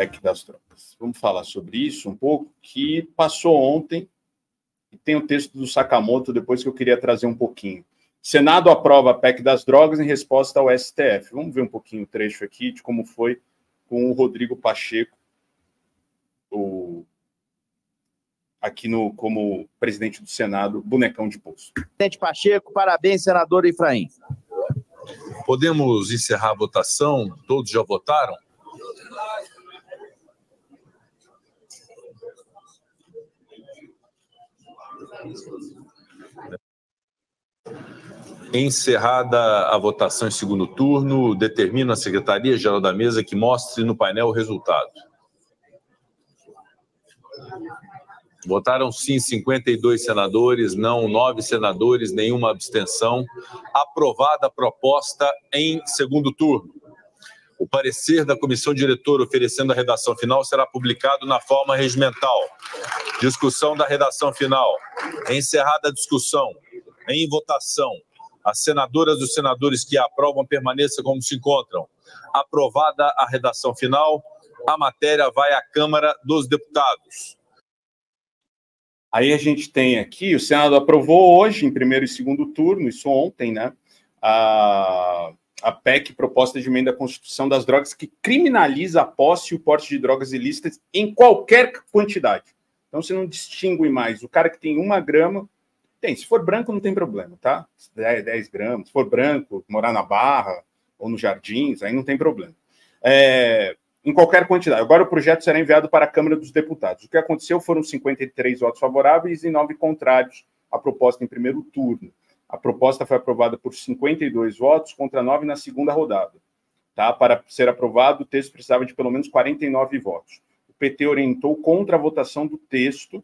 REC das drogas. Vamos falar sobre isso um pouco, que passou ontem, e tem o um texto do Sakamoto depois que eu queria trazer um pouquinho. Senado aprova a PEC das drogas em resposta ao STF. Vamos ver um pouquinho o trecho aqui de como foi com o Rodrigo Pacheco, o... aqui no, como presidente do Senado, bonecão de poço. Presidente Pacheco, parabéns, senador Efraim. Podemos encerrar a votação? Todos já votaram? Encerrada a votação em segundo turno, determino a Secretaria-Geral da Mesa que mostre no painel o resultado. Votaram sim 52 senadores, não 9 senadores, nenhuma abstenção. Aprovada a proposta em segundo turno. O parecer da comissão diretora oferecendo a redação final será publicado na forma regimental. Discussão da redação final. Encerrada a discussão. Em votação. As senadoras e os senadores que a aprovam permaneçam como se encontram. Aprovada a redação final, a matéria vai à Câmara dos Deputados. Aí a gente tem aqui, o Senado aprovou hoje, em primeiro e segundo turno, isso ontem, né? A a PEC, proposta de emenda à Constituição das Drogas, que criminaliza a posse e o porte de drogas ilícitas em qualquer quantidade. Então você não distingue mais. O cara que tem uma grama, tem. Se for branco, não tem problema, tá? 10, 10 gramas. Se for branco, morar na Barra ou nos Jardins, aí não tem problema. É, em qualquer quantidade. Agora o projeto será enviado para a Câmara dos Deputados. O que aconteceu foram 53 votos favoráveis e 9 contrários à proposta em primeiro turno. A proposta foi aprovada por 52 votos contra 9 na segunda rodada. Tá? Para ser aprovado, o texto precisava de pelo menos 49 votos. O PT orientou contra a votação do texto.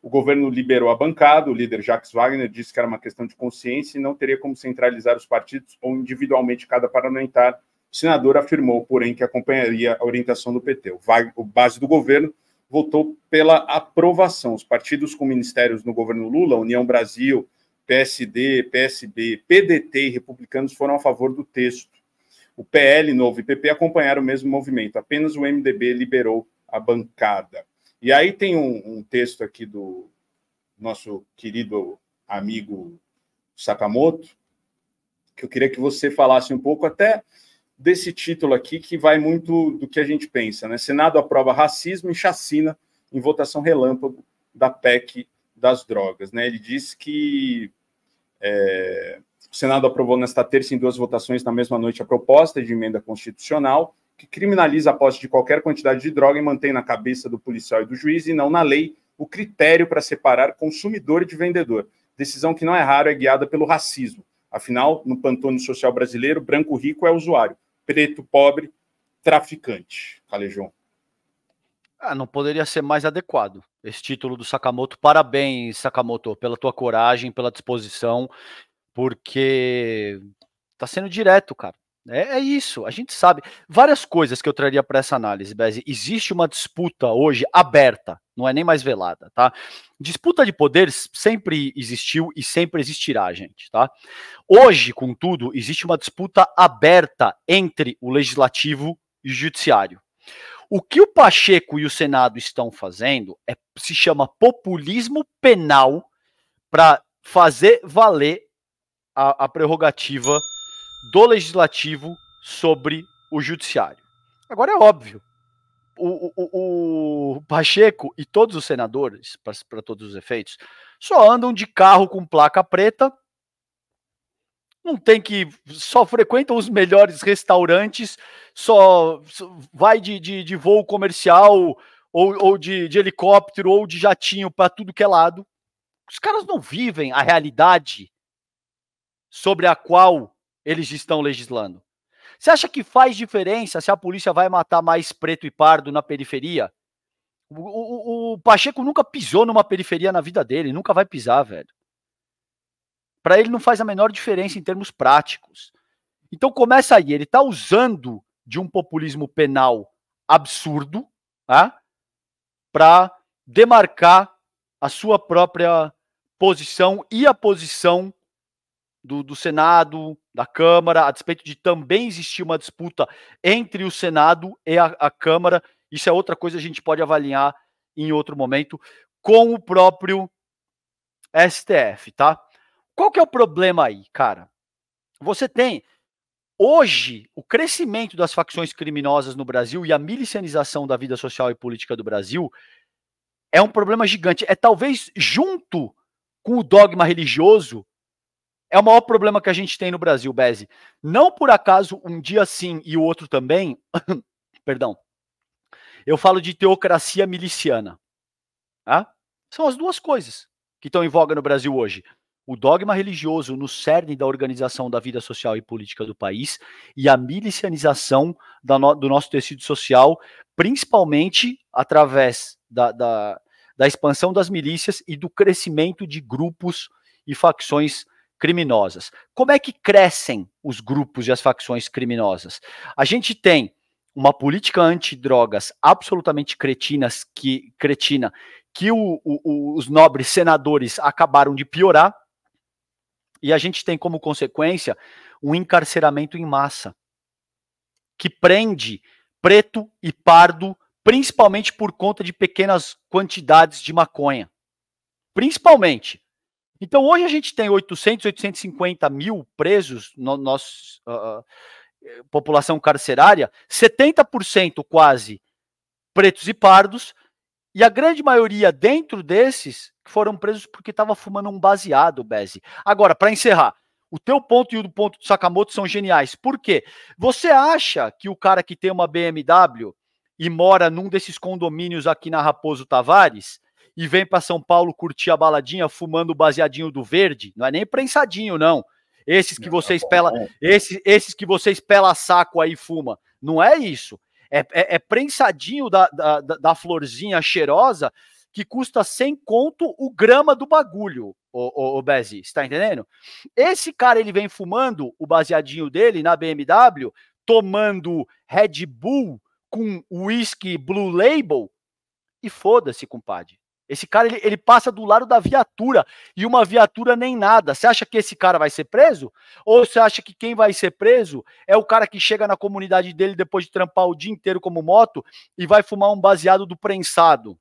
O governo liberou a bancada. O líder Jacques Wagner disse que era uma questão de consciência e não teria como centralizar os partidos ou individualmente cada parlamentar. O senador afirmou, porém, que acompanharia a orientação do PT. O base do governo votou pela aprovação. Os partidos com ministérios no governo Lula, União Brasil, PSD, PSB, PDT e republicanos foram a favor do texto. O PL, Novo e PP acompanharam o mesmo movimento, apenas o MDB liberou a bancada. E aí tem um, um texto aqui do nosso querido amigo Sakamoto, que eu queria que você falasse um pouco até desse título aqui, que vai muito do que a gente pensa. Né? Senado aprova racismo e chacina em votação relâmpago da PEC das drogas. Né? Ele diz que é, o Senado aprovou nesta terça, em duas votações na mesma noite, a proposta de emenda constitucional que criminaliza a posse de qualquer quantidade de droga e mantém na cabeça do policial e do juiz, e não na lei, o critério para separar consumidor de vendedor. Decisão que não é raro é guiada pelo racismo. Afinal, no pantone social brasileiro, branco rico é usuário, preto pobre, traficante. Calejão. Ah, não poderia ser mais adequado esse título do Sakamoto. Parabéns, Sakamoto, pela tua coragem, pela disposição, porque tá sendo direto, cara. É, é isso, a gente sabe. Várias coisas que eu traria para essa análise, Bezzi. Existe uma disputa hoje aberta, não é nem mais velada, tá? Disputa de poderes sempre existiu e sempre existirá, gente, tá? Hoje, contudo, existe uma disputa aberta entre o legislativo e o judiciário. O que o Pacheco e o Senado estão fazendo é, se chama populismo penal para fazer valer a, a prerrogativa do legislativo sobre o judiciário. Agora é óbvio, o, o, o, Pacheco e todos os senadores, para todos os efeitos, só andam de carro com placa preta não tem que. Só frequenta os melhores restaurantes, só, só vai de, de, de, voo comercial, ou, ou de, de helicóptero, ou de jatinho para tudo que é lado. Os caras não vivem a realidade sobre a qual eles estão legislando. Você acha que faz diferença se a polícia vai matar mais preto e pardo na periferia? O, o, o Pacheco nunca pisou numa periferia na vida dele, nunca vai pisar, velho. Para ele não faz a menor diferença em termos práticos. Então começa aí, ele está usando de um populismo penal absurdo tá? para demarcar a sua própria posição e a posição do, do, Senado, da Câmara, a despeito de também existir uma disputa entre o Senado e a, a Câmara. Isso é outra coisa que a gente pode avaliar em outro momento com o próprio STF, tá? Qual que é o problema aí, cara? Você tem hoje o crescimento das facções criminosas no Brasil e a milicianização da vida social e política do Brasil é um problema gigante. É talvez junto com o dogma religioso é o maior problema que a gente tem no Brasil, Beze. Não por acaso um dia sim e o outro também, perdão. Eu falo de teocracia miliciana. Tá? São as duas coisas que estão em voga no Brasil hoje o dogma religioso no cerne da organização da vida social e política do país e a milicianização no, do nosso tecido social, principalmente através da, da, da, expansão das milícias e do crescimento de grupos e facções criminosas. Como é que crescem os grupos e as facções criminosas? A gente tem uma política antidrogas absolutamente cretinas que, cretina que o, o, os nobres senadores acabaram de piorar, e a gente tem como consequência um encarceramento em massa que prende preto e pardo, principalmente por conta de pequenas quantidades de maconha. Principalmente. Então, hoje a gente tem 800, 850 mil presos na no nossa uh, ah, população carcerária, 70% quase pretos e pardos, e a grande maioria dentro desses foram presos porque estava fumando um baseado, Beze. Agora, para encerrar, o teu ponto e o do ponto do Sakamoto são geniais. Por quê? Você acha que o cara que tem uma BMW e mora num desses condomínios aqui na Raposo Tavares e vem para São Paulo curtir a baladinha fumando o baseadinho do verde, não é nem prensadinho, não. Esses que vocês é pela, é esses, esses que vocês pela saco aí fuma, não é isso. É, é, é prensadinho da, da, da florzinha cheirosa que custa 100 conto o grama do bagulho, o, o, o Bezzi, está entendendo? Esse cara, ele vem fumando o baseadinho dele na BMW, tomando Red Bull com whisky Blue Label, e foda-se, compadre. Esse cara, ele, ele, passa do lado da viatura e uma viatura nem nada. Você acha que esse cara vai ser preso? Ou você acha que quem vai ser preso é o cara que chega na comunidade dele depois de trampar o dia inteiro como moto e vai fumar um baseado do prensado?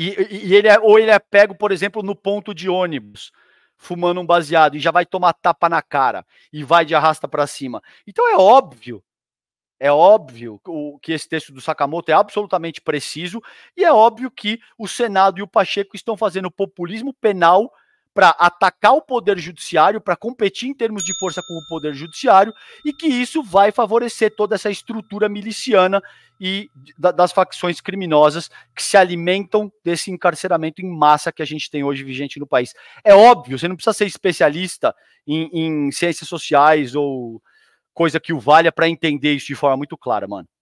E, e, ele é, ou ele é pego, por exemplo, no ponto de ônibus, fumando um baseado, e já vai tomar tapa na cara, e vai de arrasta para cima. Então é óbvio é óbvio que esse texto do Sakamoto é absolutamente preciso e é óbvio que o Senado e o Pacheco estão fazendo populismo penal para atacar o poder judiciário, para competir em termos de força com o poder judiciário, e que isso vai favorecer toda essa estrutura miliciana e da, das facções criminosas que se alimentam desse encarceramento em massa que a gente tem hoje vigente no país. É óbvio, você não precisa ser especialista em, em ciências sociais ou coisa que o valha para entender isso de forma muito clara, mano.